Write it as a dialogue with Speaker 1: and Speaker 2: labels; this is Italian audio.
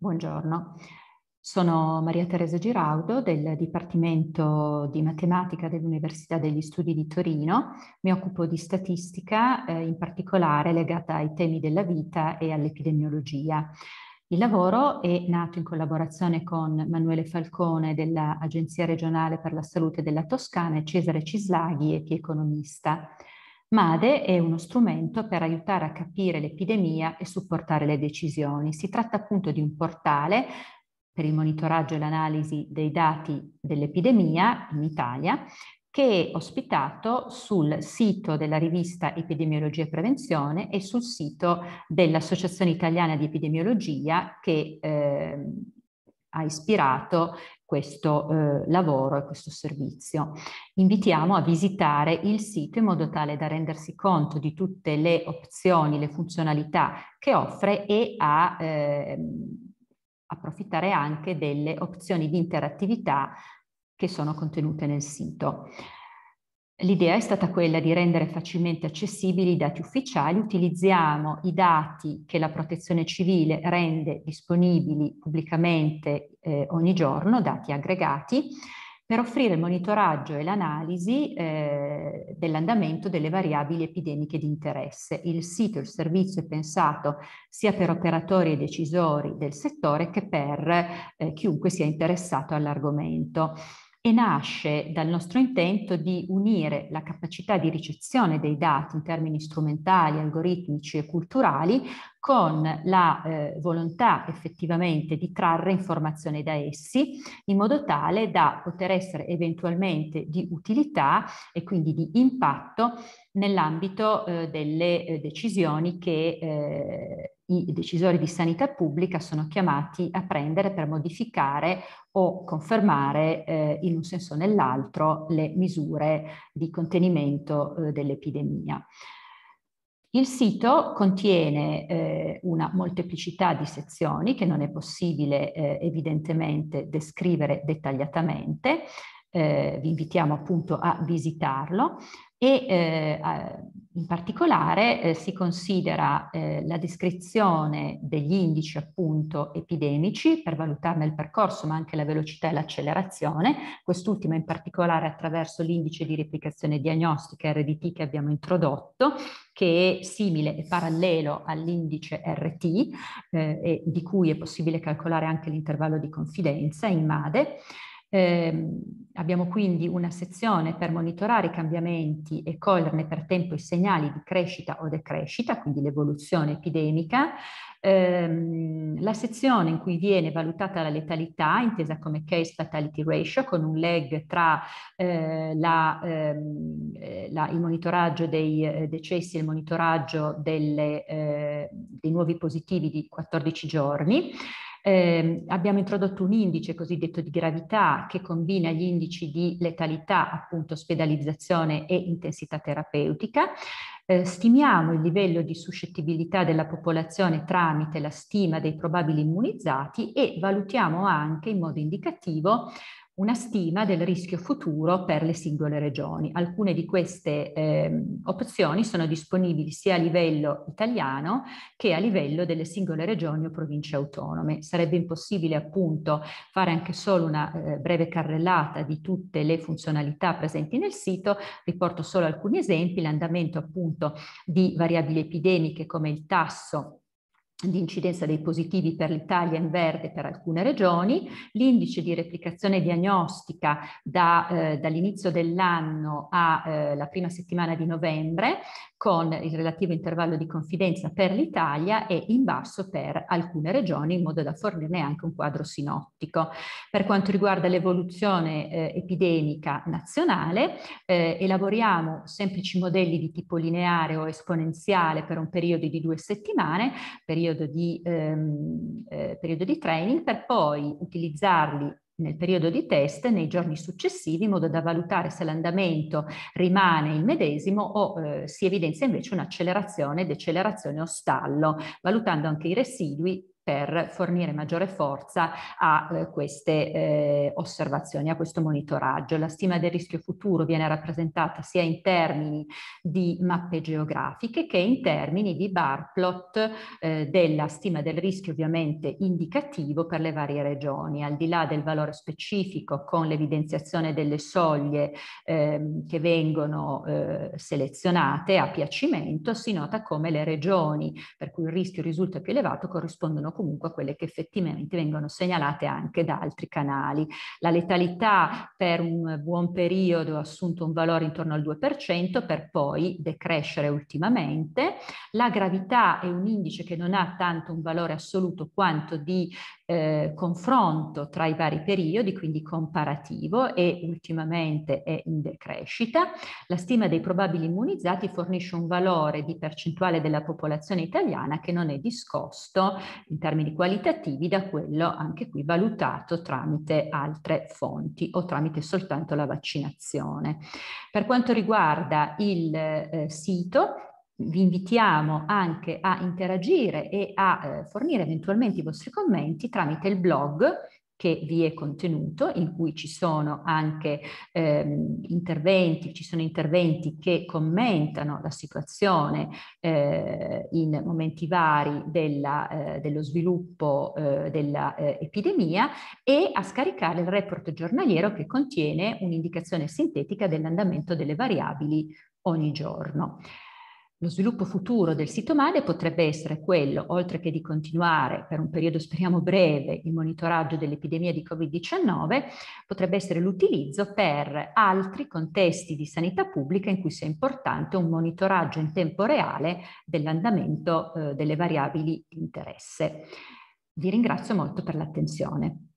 Speaker 1: Buongiorno, sono Maria Teresa Giraudo del Dipartimento di Matematica dell'Università degli Studi di Torino. Mi occupo di statistica, eh, in particolare legata ai temi della vita e all'epidemiologia. Il lavoro è nato in collaborazione con Manuele Falcone dell'Agenzia regionale per la salute della Toscana e Cesare Cislaghi, economista. MADE è uno strumento per aiutare a capire l'epidemia e supportare le decisioni. Si tratta appunto di un portale per il monitoraggio e l'analisi dei dati dell'epidemia in Italia che è ospitato sul sito della rivista Epidemiologia e Prevenzione e sul sito dell'Associazione Italiana di Epidemiologia che eh, ha ispirato questo eh, lavoro e questo servizio. Invitiamo a visitare il sito in modo tale da rendersi conto di tutte le opzioni, le funzionalità che offre e a eh, approfittare anche delle opzioni di interattività che sono contenute nel sito. L'idea è stata quella di rendere facilmente accessibili i dati ufficiali, utilizziamo i dati che la protezione civile rende disponibili pubblicamente eh, ogni giorno, dati aggregati, per offrire il monitoraggio e l'analisi eh, dell'andamento delle variabili epidemiche di interesse. Il sito, il servizio è pensato sia per operatori e decisori del settore che per eh, chiunque sia interessato all'argomento e nasce dal nostro intento di unire la capacità di ricezione dei dati in termini strumentali, algoritmici e culturali con la eh, volontà effettivamente di trarre informazioni da essi in modo tale da poter essere eventualmente di utilità e quindi di impatto nell'ambito eh, delle eh, decisioni che eh, i decisori di sanità pubblica sono chiamati a prendere per modificare o confermare eh, in un senso o nell'altro le misure di contenimento eh, dell'epidemia. Il sito contiene eh, una molteplicità di sezioni che non è possibile eh, evidentemente descrivere dettagliatamente, eh, vi invitiamo appunto a visitarlo, e eh, in particolare eh, si considera eh, la descrizione degli indici appunto epidemici per valutarne il percorso ma anche la velocità e l'accelerazione, quest'ultima in particolare attraverso l'indice di replicazione diagnostica RDT che abbiamo introdotto che è simile e parallelo all'indice RT eh, di cui è possibile calcolare anche l'intervallo di confidenza in MADE eh, abbiamo quindi una sezione per monitorare i cambiamenti e coglierne per tempo i segnali di crescita o decrescita, quindi l'evoluzione epidemica, ehm, la sezione in cui viene valutata la letalità, intesa come case fatality ratio, con un lag tra eh, la, ehm, eh, la, il monitoraggio dei eh, decessi e il monitoraggio delle, eh, dei nuovi positivi di 14 giorni. Eh, abbiamo introdotto un indice cosiddetto di gravità che combina gli indici di letalità, appunto ospedalizzazione e intensità terapeutica. Eh, stimiamo il livello di suscettibilità della popolazione tramite la stima dei probabili immunizzati e valutiamo anche in modo indicativo una stima del rischio futuro per le singole regioni. Alcune di queste eh, opzioni sono disponibili sia a livello italiano che a livello delle singole regioni o province autonome. Sarebbe impossibile appunto fare anche solo una eh, breve carrellata di tutte le funzionalità presenti nel sito, riporto solo alcuni esempi, l'andamento appunto di variabili epidemiche come il tasso di incidenza dei positivi per l'Italia in verde per alcune regioni, l'indice di replicazione diagnostica da, eh, dall'inizio dell'anno alla eh, prima settimana di novembre con il relativo intervallo di confidenza per l'Italia e in basso per alcune regioni in modo da fornirne anche un quadro sinottico. Per quanto riguarda l'evoluzione eh, epidemica nazionale eh, elaboriamo semplici modelli di tipo lineare o esponenziale per un periodo di due settimane, periodo periodo di, ehm, eh, periodo di training per poi utilizzarli nel periodo di test nei giorni successivi in modo da valutare se l'andamento rimane il medesimo o eh, si evidenzia invece un'accelerazione, decelerazione o stallo, valutando anche i residui per fornire maggiore forza a eh, queste eh, osservazioni, a questo monitoraggio. La stima del rischio futuro viene rappresentata sia in termini di mappe geografiche che in termini di bar plot eh, della stima del rischio ovviamente indicativo per le varie regioni. Al di là del valore specifico con l'evidenziazione delle soglie ehm, che vengono eh, selezionate a piacimento, si nota come le regioni per cui il rischio risulta più elevato corrispondono comunque a quelle che effettivamente vengono segnalate anche da altri canali. La letalità per un buon periodo ha assunto un valore intorno al 2% per poi decrescere ultimamente. La gravità è un indice che non ha tanto un valore assoluto quanto di eh, confronto tra i vari periodi, quindi comparativo e ultimamente è in decrescita. La stima dei probabili immunizzati fornisce un valore di percentuale della popolazione italiana che non è discosto in termini qualitativi da quello anche qui valutato tramite altre fonti o tramite soltanto la vaccinazione. Per quanto riguarda il eh, sito, vi invitiamo anche a interagire e a eh, fornire eventualmente i vostri commenti tramite il blog che vi è contenuto, in cui ci sono anche ehm, interventi, ci sono interventi che commentano la situazione eh, in momenti vari della, eh, dello sviluppo eh, dell'epidemia eh, e a scaricare il report giornaliero che contiene un'indicazione sintetica dell'andamento delle variabili ogni giorno. Lo sviluppo futuro del sito MADE potrebbe essere quello, oltre che di continuare per un periodo speriamo breve il monitoraggio dell'epidemia di Covid-19, potrebbe essere l'utilizzo per altri contesti di sanità pubblica in cui sia importante un monitoraggio in tempo reale dell'andamento eh, delle variabili di interesse. Vi ringrazio molto per l'attenzione.